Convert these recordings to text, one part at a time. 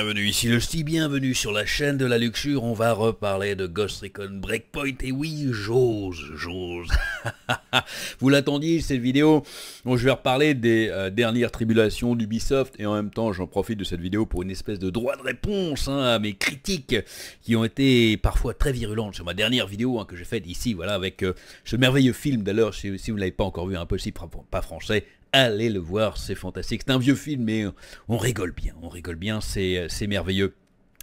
bienvenue, ici le suis bienvenue sur la chaîne de la luxure, on va reparler de Ghost Recon Breakpoint, et oui, j'ose, j'ose. Vous l'attendiez, cette vidéo, je vais reparler des euh, dernières tribulations d'Ubisoft, et en même temps, j'en profite de cette vidéo pour une espèce de droit de réponse hein, à mes critiques, qui ont été parfois très virulentes sur ma dernière vidéo hein, que j'ai faite ici, voilà, avec euh, ce merveilleux film d'ailleurs, si, vous ne l'avez pas encore vu, un impossible, pas français, allez le voir, c'est fantastique. C'est un vieux film, mais euh, on rigole bien, on rigole bien, euh, c'est merveilleux.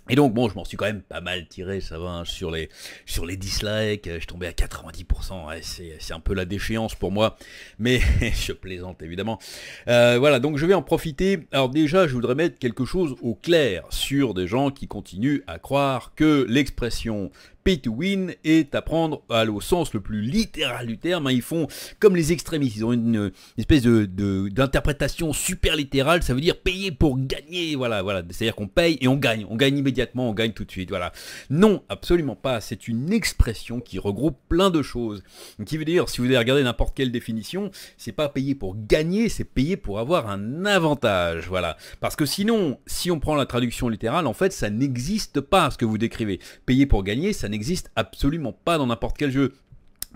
Et donc bon, je m'en suis quand même pas mal tiré, ça va, hein, sur, les, sur les dislikes, euh, je tombais à 90%, c'est un peu la déchéance pour moi, mais je plaisante évidemment. voilà, donc je vais en profiter. Alors déjà, je voudrais mettre quelque chose au clair sur des gens qui continuent à croire que l'expression pay to win est à prendre euh, au sens le plus littéral du terme. Hein. Ils font comme les extrémistes, ils ont une, espèce d'interprétation de, super littérale, ça veut dire payer pour gagner, voilà, voilà. C'est-à-dire qu'on paye et on gagne, on gagne immédiatement, on gagne tout de suite, voilà. Non, absolument pas, c'est une expression qui regroupe plein de choses. Qui veut dire, si vous allez regarder n'importe quelle définition, c'est pas payer pour gagner, c'est payer pour avoir un avantage, voilà. Parce que sinon, si on prend la traduction littérale, en fait, ça n'existe pas ce que vous décrivez. Payer pour gagner, ça n'est n'existe absolument pas dans n'importe quel jeu.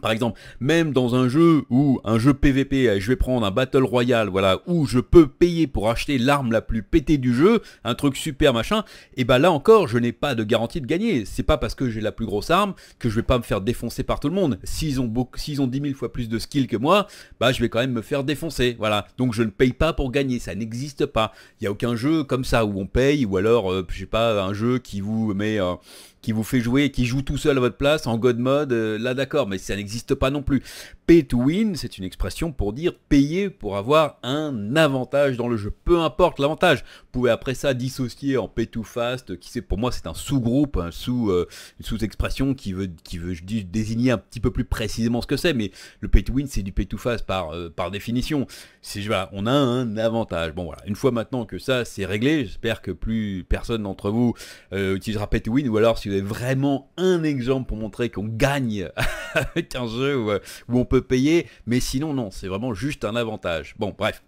Par exemple, même dans un jeu où un jeu PVP, eh, je vais prendre un Battle Royale, voilà, où je peux payer pour acheter l'arme la plus pétée du jeu, un truc super machin, et eh ben là encore, je n'ai pas de garantie de gagner. C'est pas parce que j'ai la plus grosse arme que je vais pas me faire défoncer par tout le monde. S'ils ont ont 10 000 fois plus de skill que moi, bah je vais quand même me faire défoncer, voilà. Donc je ne paye pas pour gagner, ça n'existe pas. Il y a aucun jeu comme ça où on paye, ou alors, j'ai euh, je sais pas, un jeu qui vous met, euh, qui vous fait jouer, qui joue tout seul à votre place en God mode, euh, là d'accord, mais ça n'existe n'existe pas non plus pay to win, c'est une expression pour dire payer pour avoir un avantage dans le jeu. Peu importe l'avantage. Vous pouvez après ça dissocier en pay to fast, qui sait pour moi c'est un sous-groupe, un sous, euh, une sous-expression qui veut, qui veut je dis, désigner un petit peu plus précisément ce que c'est, mais le pay to win c'est du pay to fast par, euh, par définition. je on a un avantage. Bon voilà, une fois maintenant que ça c'est réglé, j'espère que plus personne d'entre vous euh, utilisera pay to win, ou alors si vous avez vraiment un exemple pour montrer qu'on gagne avec un jeu où on peut payer, mais sinon non, c'est vraiment juste un avantage. Bon, bref.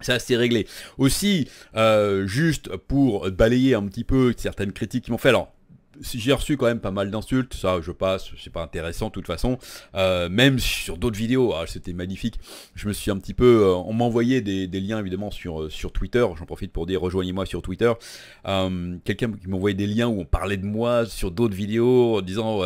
Ça c'est réglé. Aussi, euh, juste pour balayer un petit peu certaines critiques qui m'ont fait. Alors, j'ai reçu quand même pas mal d'insultes, ça je passe, c'est pas intéressant de toute façon. Euh, même sur d'autres vidéos, ah, c'était magnifique. Je me suis un petit peu, euh, on m'envoyait des, liens évidemment sur euh, sur Twitter. J'en profite pour dire rejoignez-moi sur Twitter. Quelqu'un qui m'envoyait des liens où on parlait de moi sur d'autres vidéos en disant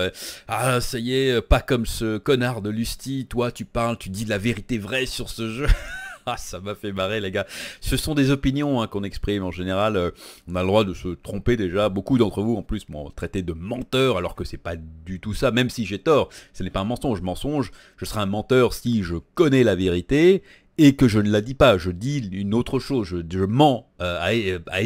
ah ça y est, pas comme ce connard de Lusty, toi tu parles, tu dis de la vérité vraie sur ce jeu. Ah, ça m'a fait marrer les gars. Ce sont des opinions hein, qu'on exprime en général. Euh, on a le droit de se tromper déjà. Beaucoup d'entre vous en plus m'ont traité de menteur alors que c'est pas du tout ça. Même si j'ai tort, ce n'est pas un mensonge. Mensonge, je serai un menteur si je connais la vérité et que je ne la dis pas, je dis une autre chose, je, mens euh, à, à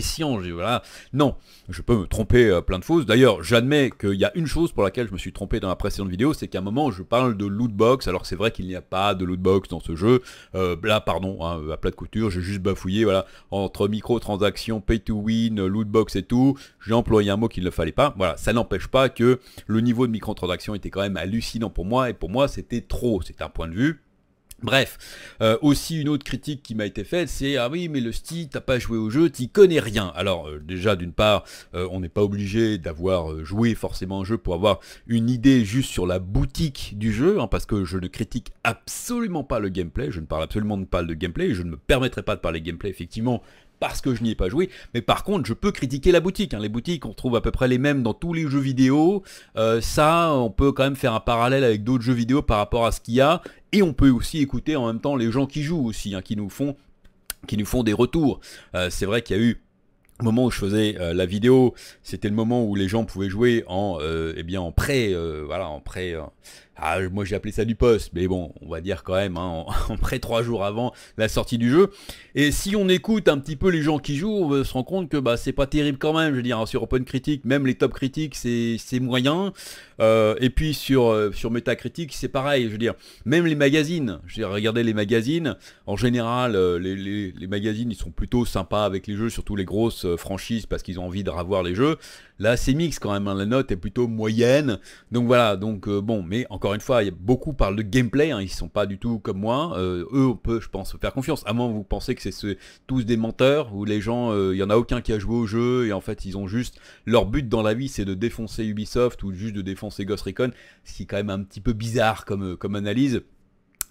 voilà. Non, je peux me tromper euh, plein de fausses. D'ailleurs, j'admets qu'il y a une chose pour laquelle je me suis trompé dans la précédente vidéo, c'est qu'à un moment, je parle de lootbox, alors c'est vrai qu'il n'y a pas de lootbox dans ce jeu. Euh, là, pardon, hein, à plat de couture, j'ai juste bafouillé, voilà, entre microtransactions, pay to win, lootbox et tout, j'ai employé un mot qu'il ne fallait pas. Voilà, ça n'empêche pas que le niveau de microtransactions était quand même hallucinant pour moi, et pour moi, c'était trop, c'est un point de vue. Bref, euh, aussi une autre critique qui m'a été faite, c'est ah oui mais le style, t'as pas joué au jeu, t'y connais rien. Alors euh, déjà d'une part, euh, on n'est pas obligé d'avoir joué forcément au jeu pour avoir une idée juste sur la boutique du jeu, hein, parce que je ne critique absolument pas le gameplay, je ne parle absolument pas de gameplay, je ne me permettrai pas de parler gameplay effectivement parce que je n'y ai pas joué. Mais par contre, je peux critiquer la boutique. Hein. Les boutiques, on trouve à peu près les mêmes dans tous les jeux vidéo. Euh, ça, on peut quand même faire un parallèle avec d'autres jeux vidéo par rapport à ce qu'il y a. Et on peut aussi écouter en même temps les gens qui jouent aussi, hein, qui nous font qui nous font des retours. Euh, c'est vrai qu'il y a eu au moment où je faisais euh, la vidéo, c'était le moment où les gens pouvaient jouer en eh bien en pré voilà en pré ah, moi j'ai appelé ça du poste, mais bon, on va dire quand même, hein, en, près trois jours avant la sortie du jeu. Et si on écoute un petit peu les gens qui jouent, on se rend compte que bah, c'est pas terrible quand même. Je veux dire, hein, sur Open Critique, même les top critiques, c'est moyen. Euh, et puis sur, euh, sur Metacritic, c'est pareil. Je veux dire, même les magazines, j'ai regardé les magazines. En général, euh, les, les, les, magazines, ils sont plutôt sympas avec les jeux, surtout les grosses franchises, parce qu'ils ont envie de revoir les jeux. Là, c'est mix quand même. Hein. La note est plutôt moyenne. Donc voilà. Donc euh, bon, mais encore une fois, il y a beaucoup parlent de gameplay. Hein. Ils sont pas du tout comme moi. Euh, eux, on peut, je pense, faire confiance. À moins vous pensez que c'est tous des menteurs ou les gens, il euh, n'y y en a aucun qui a joué au jeu et en fait, ils ont juste leur but dans la vie, c'est de défoncer Ubisoft ou juste de défoncer Ghost Recon, ce qui est quand même un petit peu bizarre comme analyse.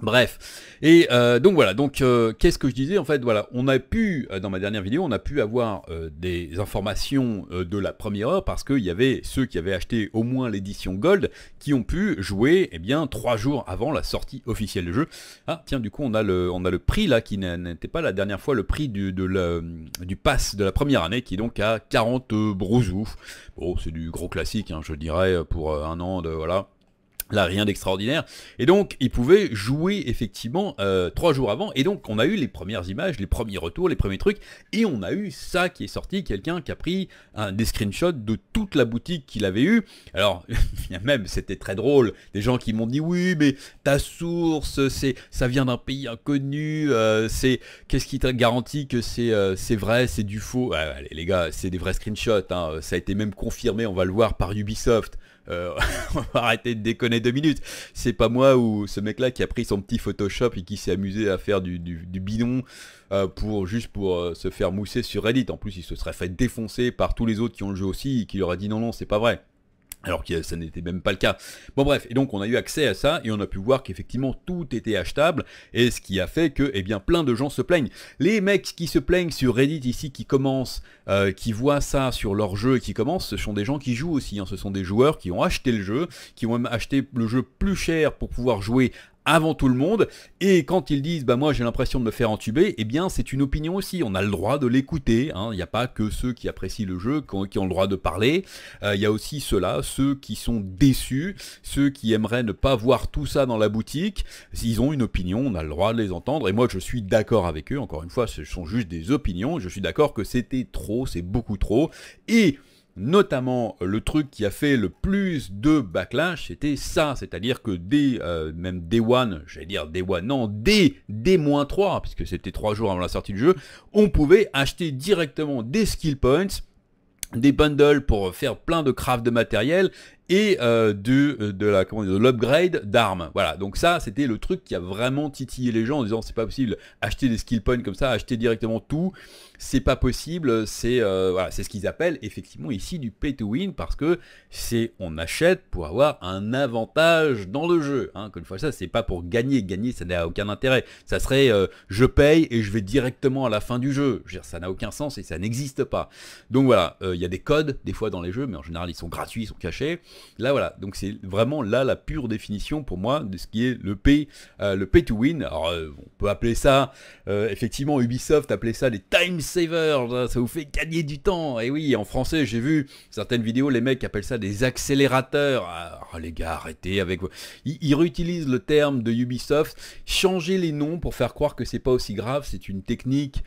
Bref, et euh, donc voilà, donc euh, qu'est-ce que je disais en fait Voilà, on a pu, euh, dans ma dernière vidéo, on a pu avoir des informations de la première heure parce qu'il y avait ceux qui avaient acheté au moins l'édition Gold qui ont pu jouer, eh bien, trois jours avant la sortie officielle du jeu. Ah tiens, du coup, on a le, on a le prix là qui n'était pas la dernière fois, le prix du, de du pass de la première année qui est donc à 40 brousouf. Bon, c'est du gros classique, hein, je dirais, pour un an de, voilà, Là, rien d'extraordinaire. Et donc, il pouvait jouer effectivement euh, trois jours avant. Et donc, on a eu les premières images, les premiers retours, les premiers trucs. Et on a eu ça qui est sorti, quelqu'un qui a pris des screenshots de toute la boutique qu'il avait eu. Alors, même, c'était très drôle. Des gens qui m'ont dit, oui, mais ta source, c'est, ça vient d'un pays inconnu. Euh, c'est, qu'est-ce qui te garantit que c'est, euh, c'est vrai, c'est du faux Allez, les gars, c'est des vrais screenshots. Hein. Ça a été même confirmé, on va le voir, par Ubisoft euh, on va arrêter de déconner deux minutes. C'est pas moi ou ce mec-là qui a pris son petit Photoshop et qui s'est amusé à faire du, du, bidon euh, pour juste pour euh, se faire mousser sur Reddit. En plus, il se serait fait défoncer par tous les autres qui ont le jeu aussi et qui leur a dit non, non, c'est pas vrai. Alors que ça n'était même pas le cas. Bon bref, et donc on a eu accès à ça et on a pu voir qu'effectivement tout était achetable et ce qui a fait que eh bien plein de gens se plaignent. Les mecs qui se plaignent sur Reddit ici, qui commencent, euh, qui voient ça sur leur jeu et qui commencent, ce sont des gens qui jouent aussi. Hein. Ce sont des joueurs qui ont acheté le jeu, qui ont même acheté le jeu plus cher pour pouvoir jouer avant tout le monde. Et quand ils disent, bah moi j'ai l'impression de me faire entuber, eh bien c'est une opinion aussi. On a le droit de l'écouter. Hein. Il n'y a pas que ceux qui apprécient le jeu qui ont, le droit de parler. Euh, il y a aussi ceux-là, ceux qui sont déçus, ceux qui aimeraient ne pas voir tout ça dans la boutique. S'ils ont une opinion, on a le droit de les entendre. Et moi je suis d'accord avec eux. Encore une fois, ce sont juste des opinions. Je suis d'accord que c'était trop, c'est beaucoup trop. Et notamment le truc qui a fait le plus de backlash, c'était ça, c'est-à-dire que dès, euh, même Day One, j'allais dire Day One, non, dès, dès moins 3, puisque c'était 3 jours avant la sortie du jeu, on pouvait acheter directement des skill points, des bundles pour faire plein de craft de matériel et euh, euh, de la de l'upgrade d'armes. Voilà, donc ça c'était le truc qui a vraiment titillé les gens en disant c'est pas possible, acheter des skill points comme ça, acheter directement tout, c'est pas possible, c'est euh, ce qu'ils appellent effectivement ici du pay to win parce que c'est on achète pour avoir un avantage dans le jeu. Hein. une fois ça, c'est pas pour gagner, gagner ça n'a aucun intérêt. Ça serait je paye et je vais directement à la fin du jeu. Je veux dire, ça n'a aucun sens et ça n'existe pas. Donc voilà, il y a des codes des fois dans les jeux, mais en général ils sont gratuits, ils sont cachés. Là, voilà. Donc, c'est vraiment là la pure définition pour moi de ce qui est le P, euh, le pay to win. Alors, euh, on peut appeler ça, euh, effectivement, Ubisoft appelait ça les time savers. Hein. ça vous fait gagner du temps. Et oui, en français, j'ai vu certaines vidéos, les mecs appellent ça des accélérateurs. Ah, les gars, arrêtez avec. vous, ils réutilisent le terme de Ubisoft. Changer les noms pour faire croire que c'est pas aussi grave. C'est une technique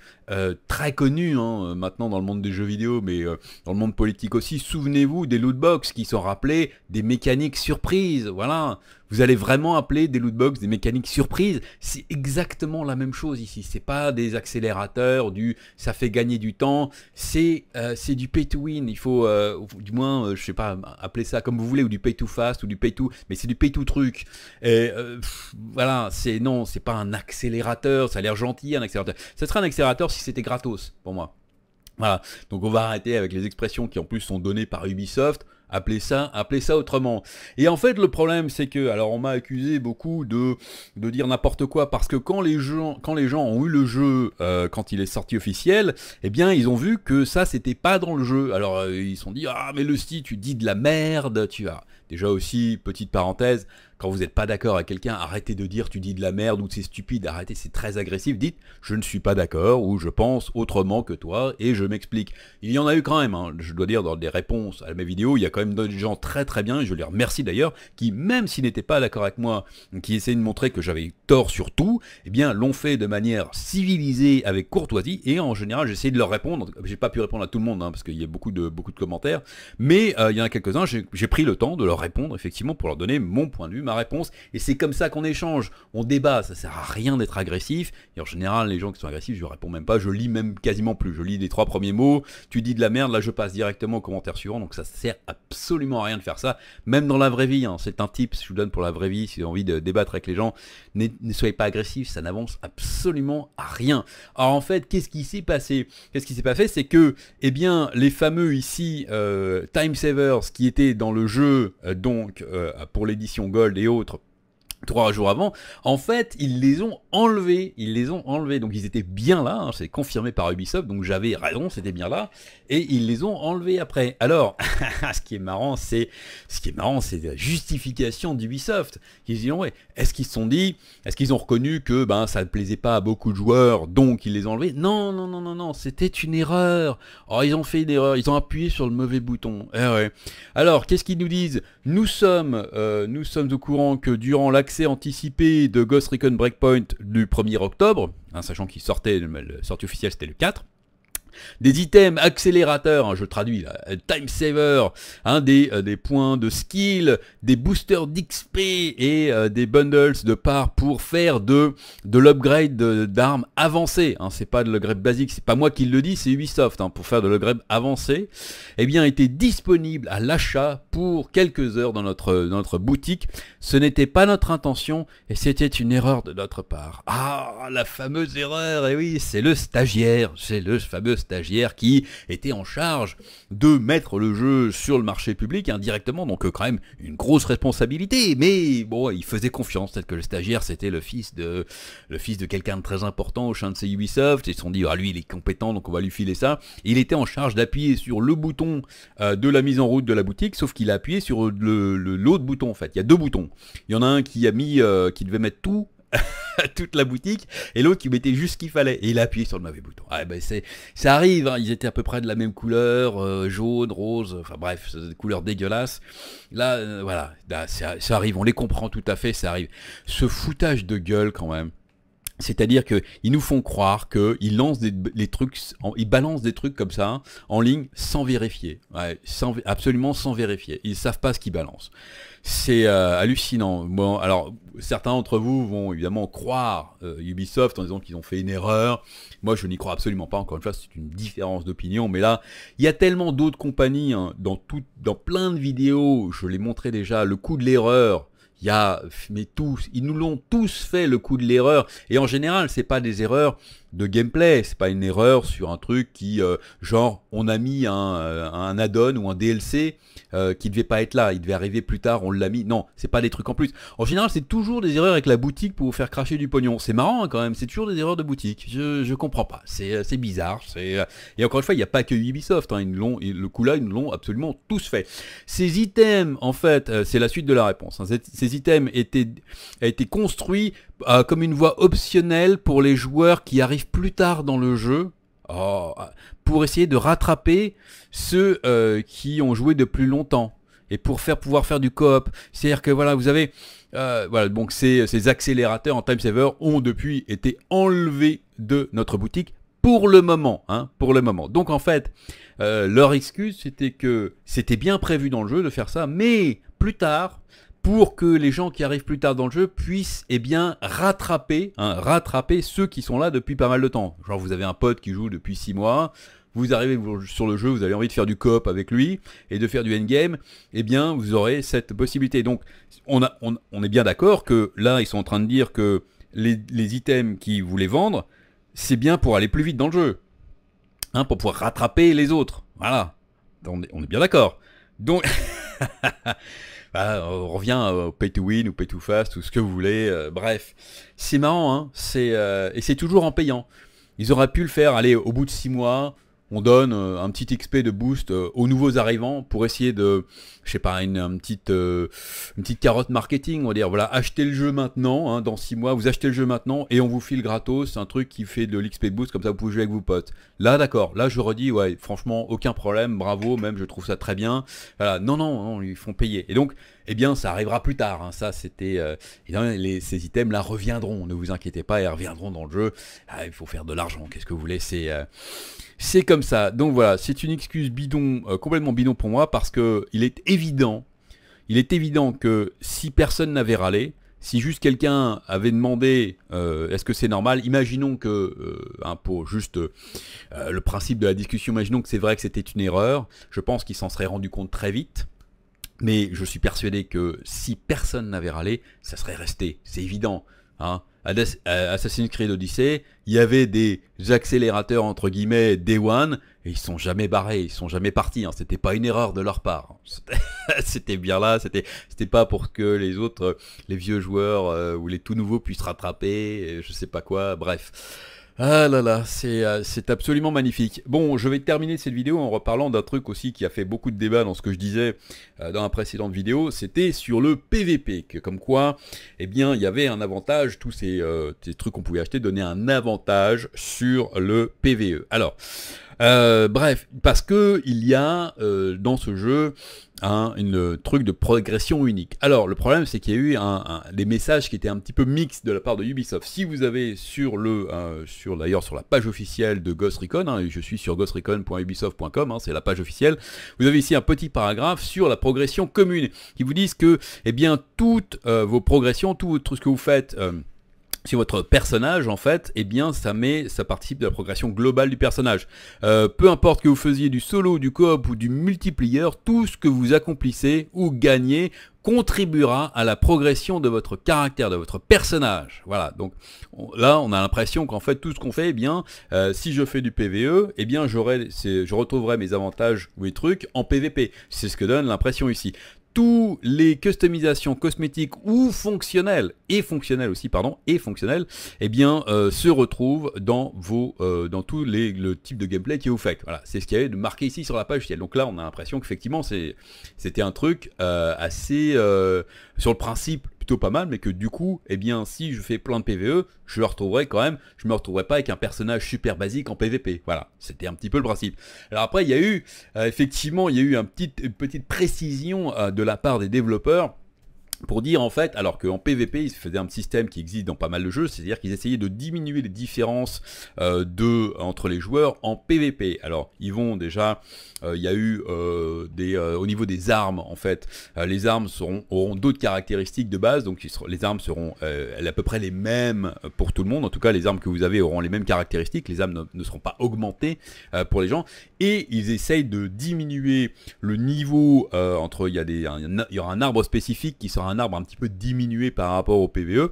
très connue hein, maintenant dans le monde des jeux vidéo, mais dans le monde politique aussi. Souvenez-vous des lootbox qui sont rappelés des mécaniques surprises, voilà. Vous allez vraiment appeler des loot lootbox des mécaniques surprises. C'est exactement la même chose ici. C'est pas des accélérateurs, du ça fait gagner du temps. C'est euh, c'est du pay to win. Il faut euh, du moins, euh, je sais pas, appeler ça comme vous voulez ou du pay to fast ou du pay to, mais c'est du pay to truc. Et voilà, c'est non, c'est pas un accélérateur. Ça a l'air gentil un accélérateur. Ça serait un accélérateur si c'était gratos pour moi. Voilà, donc on va arrêter avec les expressions qui en plus sont données par Ubisoft. Appelez ça, appelez ça autrement. Et en fait, le problème, c'est que, alors on m'a accusé beaucoup de, de dire n'importe quoi, parce que quand les gens, quand les gens ont eu le jeu, euh, quand il est sorti officiel, eh bien, ils ont vu que ça, c'était pas dans le jeu. Alors, euh, ils se sont dit, ah, mais le style, tu dis de la merde, tu as. Déjà aussi, petite parenthèse, quand vous n'êtes pas d'accord avec quelqu'un, arrêtez de dire tu dis de la merde ou c'est stupide, arrêtez, c'est très agressif. Dites je ne suis pas d'accord ou je pense autrement que toi et je m'explique. Il y en a eu quand même, hein. je dois dire, dans des réponses à mes vidéos, il y a quand même des gens très très bien, je les remercie d'ailleurs, qui même s'ils n'étaient pas d'accord avec moi, qui essayaient de montrer que j'avais tort sur tout, eh bien l'ont fait de manière civilisée avec courtoisie et en général j'essaie de leur répondre. J'ai pas pu répondre à tout le monde hein, parce qu'il y a beaucoup de, beaucoup de commentaires, mais euh, il y en a quelques-uns, j'ai pris le temps de leur répondre effectivement pour leur donner mon point de vue, réponse. Et c'est comme ça qu'on échange, on débat, ça sert à rien d'être agressif. Et en général, les gens qui sont agressifs, je réponds même pas, je lis même quasiment plus. Je lis les trois premiers mots, tu dis de la merde, là je passe directement au commentaire suivant. Donc ça sert absolument à rien de faire ça, même dans la vraie vie. Hein. C'est un tip, je vous donne pour la vraie vie, si vous avez envie de débattre avec les gens, ne, soyez pas agressif, ça n'avance absolument à rien. Alors en fait, qu'est-ce qui s'est passé Qu'est-ce qui s'est pas fait C'est que, eh bien, les fameux ici, euh, Time Savers, qui étaient dans le jeu, euh, donc, euh, pour l'édition Gold, les autres trois jours avant, en fait, ils les ont enlevés. Ils les ont enlevés. Donc ils étaient bien là, hein. c'est confirmé par Ubisoft, donc j'avais raison, c'était bien là. Et ils les ont enlevés après. Alors, ce qui est marrant, c'est ce qui est marrant, c'est la justification d'Ubisoft. qu'ils disent, ouais, est-ce qu'ils se sont dit, est-ce qu'ils ont reconnu que ben ça ne plaisait pas à beaucoup de joueurs, donc ils les ont enlevés Non, non, non, non, non, c'était une erreur. Oh, ils ont fait une erreur, ils ont appuyé sur le mauvais bouton. Eh ouais. Alors, qu'est-ce qu'ils nous disent Nous sommes, euh, nous sommes au courant que durant l'accès anticipé de Ghost Recon Breakpoint du 1er octobre, hein, sachant qu'il sortait, la sortie officielle c'était le 4 des items accélérateurs, hein, je traduis time saver, hein, euh, des, points de skill, des boosters d'XP et euh, des bundles de parts pour faire de, l'upgrade d'armes avancées. Hein, c'est pas de l'upgrade basique, c'est pas moi qui le dis, c'est Ubisoft hein, pour faire de l'upgrade avancé. Eh bien, était disponible à l'achat pour quelques heures dans notre, boutique. Ce n'était pas notre intention et c'était une erreur de notre part. Ah, la fameuse erreur, et eh oui, c'est le stagiaire, c'est le fameux stagiaire qui était en charge de mettre le jeu sur le marché public indirectement, hein, donc euh, quand même une grosse responsabilité. Mais bon, il faisait confiance, peut-être que le stagiaire c'était le fils de le fils de quelqu'un de très important au sein de ses Ubisoft. Ils se sont dit ah lui il est compétent, donc on va lui filer ça. Il était en charge d'appuyer sur le bouton euh, de la mise en route de la boutique, sauf qu'il a appuyé sur l'autre le, l'autre bouton en fait. Il y a deux boutons. Il y en a un qui a mis euh, qui devait mettre tout toute la boutique, et l'autre qui mettait juste ce qu'il fallait. Et il appuyait sur le mauvais bouton. Ah, ben c'est, ça arrive, hein. ils étaient à peu près de la même couleur, euh, jaune, rose, enfin bref, des couleurs dégueulasses. Là, euh, voilà, ça, arrive, on les comprend tout à fait, ça arrive. Ce foutage de gueule quand même. C'est-à-dire qu'ils nous font croire qu'ils lancent des, trucs, ils balancent des trucs comme ça hein, en ligne sans vérifier, sans, absolument sans vérifier. Ils savent pas ce qu'ils balancent. C'est euh, hallucinant. Bon, alors certains d'entre vous vont évidemment croire euh, Ubisoft en disant qu'ils ont fait une erreur. Moi, je n'y crois absolument pas. Encore une fois, c'est une différence d'opinion. Mais là, il y a tellement d'autres compagnies hein, dans, tout, dans plein de vidéos. Je l'ai montré déjà. Le coup de l'erreur. Il mais tous, ils nous l'ont tous fait le coup de l'erreur. Et en général, ce n'est pas des erreurs de gameplay. C'est pas une erreur sur un truc qui, euh, genre, on a mis un, euh, un add-on ou un DLC euh, qui devait pas être là, il devait arriver plus tard, on l'a mis. Non, c'est pas des trucs en plus. En général, c'est toujours des erreurs avec la boutique pour vous faire cracher du pognon. C'est marrant hein, quand même, c'est toujours des erreurs de boutique. Je, je comprends pas, c'est bizarre. Et encore une fois, il n'y a pas que Ubisoft, hein, le coup là, ils l'ont absolument tous fait. Ces items, en fait, c'est la suite de la réponse. Hein. Ces, items étaient, a été comme une voie optionnelle pour les joueurs qui arrivent plus tard dans le jeu, oh, ah, pour essayer de rattraper ceux euh, qui ont joué de plus longtemps et pour faire pouvoir faire du coop. C'est-à-dire que voilà, vous avez euh, voilà donc ces, accélérateurs en time saver ont depuis été enlevés de notre boutique pour le moment, hein, pour le moment. Donc en fait, euh, leur excuse c'était que c'était bien prévu dans le jeu de faire ça, mais plus tard, pour que les gens qui arrivent plus tard dans le jeu puissent eh bien rattraper, hein, rattraper ceux qui sont là depuis pas mal de temps. Genre vous avez un pote qui joue depuis 6 mois, vous arrivez sur le jeu, vous avez envie de faire du coop avec lui et de faire du endgame, eh bien vous aurez cette possibilité. Donc on, on, est bien d'accord que là ils sont en train de dire que les, items qu'ils voulaient vendre, c'est bien pour aller plus vite dans le jeu. Hein, pour pouvoir rattraper les autres. Voilà. on est bien d'accord. Donc... bah, on revient au euh, pay to win ou pay to fast ou ce que vous voulez. Euh, bref, c'est marrant, hein c'est, euh, et c'est toujours en payant. Ils auraient pu le faire, aller au bout de six mois, on donne euh, un petit XP de boost euh, aux nouveaux arrivants pour essayer de, je sais pas, une, petite, euh, une petite carotte marketing, on va dire, voilà, achetez le jeu maintenant, hein, dans 6 mois, vous achetez le jeu maintenant et on vous file gratos un truc qui fait de l'XP boost, comme ça vous pouvez jouer avec vos potes. Là, d'accord, là je redis, ouais, franchement, aucun problème, bravo, même je trouve ça très bien. non, non, non ils font payer. Et donc, eh bien, ça arrivera plus tard. Hein. Ça, c'était. Euh, ces items-là reviendront. Ne vous inquiétez pas, ils reviendront dans le jeu. Ah, il faut faire de l'argent. Qu'est-ce que vous voulez C'est euh, c'est comme ça. Donc voilà, c'est une excuse bidon, euh, complètement bidon pour moi, parce que il est évident, il est évident que si personne n'avait râlé, si juste quelqu'un avait demandé est-ce que c'est normal, imaginons que, pour juste le principe de la discussion, imaginons que c'est vrai que c'était une erreur, je pense qu'il s'en serait rendu compte très vite. Mais je suis persuadé que si personne n'avait râlé, ça serait resté, c'est évident. Hein. Assassin's Creed Odyssey, il y avait des accélérateurs entre guillemets Day One, et ils sont jamais barrés, ils sont jamais partis. Hein. C'était pas une erreur de leur part. Hein. C'était bien là, c'était c'était pas pour que les autres, les vieux joueurs euh, ou les tout nouveaux puissent rattraper, je sais pas quoi. Bref. Ah là là, euh, c'est absolument magnifique. Bon, je vais terminer cette vidéo en reparlant d'un truc aussi qui a fait beaucoup de débats dans ce que je disais euh, dans la précédente vidéo, c'était sur le PVP, comme quoi, eh bien, il y avait un avantage, tous ces, euh, ces trucs qu'on pouvait acheter donnaient un avantage sur le PVE. Alors, euh, bref, parce que il y a euh, dans ce jeu un hein, une, truc de progression unique. Alors le problème c'est qu'il y a eu un, des messages qui étaient un petit peu mixtes de la part de Ubisoft. Si vous avez sur le, euh, sur d'ailleurs sur la page officielle de Ghost Recon, hein, je suis sur ghostrecon.ubisoft.com, hein, c'est la page officielle. Vous avez ici un petit paragraphe sur la progression commune qui vous dit que eh bien toutes vos progressions, tout, tout ce que vous faites si votre personnage en fait, eh bien ça met, ça participe de la progression globale du personnage. Euh, peu importe que vous faisiez du solo, du coop ou du multiplayer, tout ce que vous accomplissez ou gagnez contribuera à la progression de votre caractère, de votre personnage. Voilà, donc là on a l'impression qu'en fait tout ce qu'on fait, eh bien euh, si je fais du PVE, eh bien j'aurai, je retrouverai mes avantages ou mes trucs en PVP. C'est ce que donne l'impression ici tous les customisations cosmétiques ou fonctionnelles et fonctionnelles aussi pardon et fonctionnelles eh bien euh, se retrouvent dans vos euh, dans tous les le type de gameplay que vous faites voilà c'est ce qu'il y avait de marqué ici sur la page ciel donc là on a l'impression qu'effectivement c'est c'était un truc euh, assez sur le principe plutôt pas mal, mais que du coup, eh bien, si je fais plein de PVE, je le retrouverai quand même, je me retrouverai pas avec un personnage super basique en PVP. Voilà, c'était un petit peu le principe. Alors après, il y a eu, euh, effectivement, il y a eu un petit, une petite précision euh, de la part des développeurs pour dire en fait, alors qu'en PVP, ils faisaient un système qui existe dans pas mal de jeux, c'est-à-dire qu'ils essayaient de diminuer les différences euh, de, entre les joueurs en PVP. Alors, ils vont déjà, euh, il y a eu euh, des, au niveau des armes en fait, les armes seront, auront d'autres caractéristiques de base, donc les armes seront à peu près les mêmes pour tout le monde. En tout cas, les armes que vous avez auront les mêmes caractéristiques, les armes ne, seront pas augmentées pour les gens. Et ils essayent de diminuer le niveau entre, il y y aura un arbre spécifique qui sera un arbre un petit peu diminué par rapport au PVE,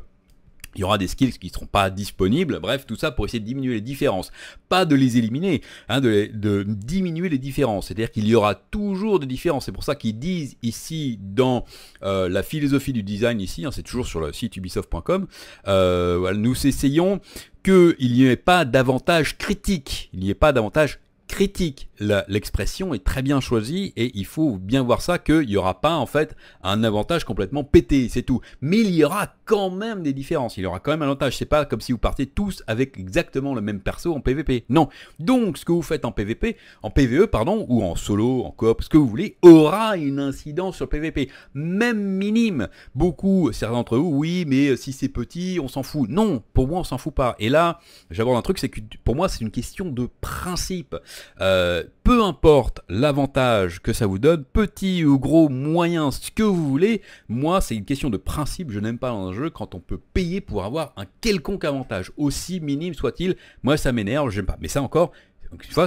il y aura des skills qui ne seront pas disponibles, bref, tout ça pour essayer de diminuer les différences. Pas de les éliminer, hein, de, de, diminuer les différences. C'est-à-dire qu'il y aura toujours des différences. C'est pour ça qu'ils disent ici, dans euh, la philosophie du design, ici, hein, c'est toujours sur le site ubisoft.com, euh, nous essayons qu'il n'y ait pas d'avantage critique, il n'y ait pas d'avantage critique. L'expression est très bien choisie et il faut bien voir ça qu'il n'y aura pas en fait un avantage complètement pété, c'est tout. Mais il y aura quand même des différences, il y aura quand même un avantage. C'est pas comme si vous partez tous avec exactement le même perso en PvP. Non. Donc ce que vous faites en PvP, en PvE pardon, ou en solo, en coop, ce que vous voulez, aura une incidence sur le PvP, même minime. Beaucoup, certains d'entre vous, oui, mais euh, si c'est petit, on s'en fout. Non, pour moi on s'en fout pas. Et là, j'aborde un truc, c'est que pour moi c'est une question de principe. Euh, peu importe l'avantage que ça vous donne, petit ou gros, moyen, ce que vous voulez, moi c'est une question de principe, je n'aime pas dans un jeu quand on peut payer pour avoir un quelconque avantage, aussi minime soit-il, moi ça m'énerve, j'aime pas. Mais ça encore,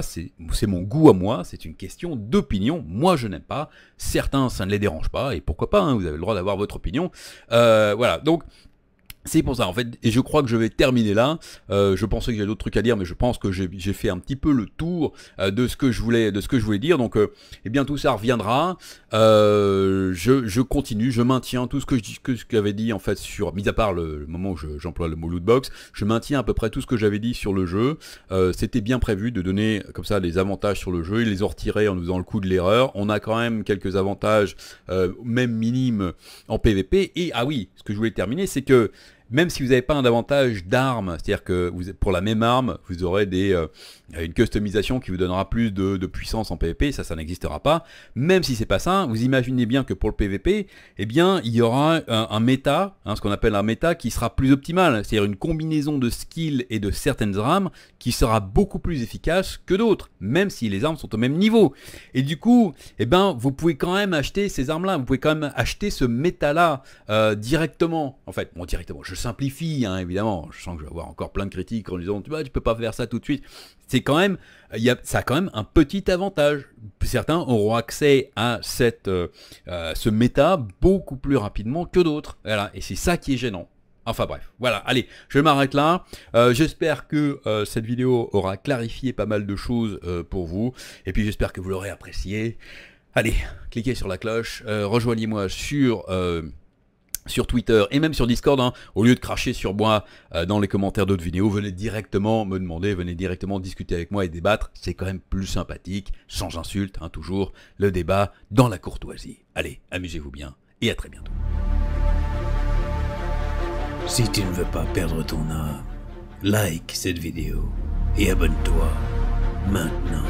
c'est mon goût à moi, c'est une question d'opinion. Moi, je n'aime pas. Certains, ça ne les dérange pas, et pourquoi pas, hein, vous avez le droit d'avoir votre opinion. Euh, voilà, donc c'est pour ça, en fait, et je crois que je vais terminer là. Euh, je pensais que j'avais d'autres trucs à dire, mais je pense que j'ai fait un petit peu le tour euh, de ce que je voulais, de ce que je voulais dire. Donc, euh, eh bien, tout ça reviendra. Je, continue, je maintiens tout ce que je dis, que ce dit en fait sur, mis à part le, moment où j'emploie le mot lootbox, je maintiens à peu près tout ce que j'avais dit sur le jeu. C'était bien prévu de donner comme ça des avantages sur le jeu. et les en retirer en faisant le coup de l'erreur. On a quand même quelques avantages, même minimes en PVP. Et ah oui, ce que je voulais terminer, c'est que même si vous n'avez pas un avantage d'armes, c'est-à-dire que pour la même arme, vous aurez euh, une customisation qui vous donnera plus de, puissance en PvP, ça, ça n'existera pas. Même si c'est pas ça, vous imaginez bien que pour le PvP, eh bien, il y aura un, méta, hein, ce qu'on appelle un méta, qui sera plus optimal, c'est-à-dire une combinaison de skills et de certaines armes qui sera beaucoup plus efficace que d'autres, même si les armes sont au même niveau. Et du coup, eh ben, vous pouvez quand même acheter ces armes-là, vous pouvez quand même acheter ce méta-là euh, directement, en fait, bon, directement, je simplifie, hein, évidemment. Je sens que je vais avoir encore plein de critiques en disant, tu vois, tu peux pas faire ça tout de suite. C'est quand même, y a, ça a quand même un petit avantage. Certains auront accès à cette, euh, euh, ce méta beaucoup plus rapidement que d'autres. Voilà. Et c'est ça qui est gênant. Enfin bref, voilà, allez, je m'arrête là. Euh, j'espère que cette vidéo aura clarifié pas mal de choses pour vous. Et puis j'espère que vous l'aurez apprécié. Allez, cliquez sur la cloche, rejoignez-moi sur sur Twitter et même sur Discord, hein. au lieu de cracher sur moi euh, dans les commentaires d'autres vidéos, venez directement me demander, venez directement discuter avec moi et débattre, c'est quand même plus sympathique, sans insulte, hein, toujours le débat dans la courtoisie. Allez, amusez-vous bien et à très bientôt. Si tu ne veux pas perdre ton âme, like cette vidéo et abonne-toi maintenant.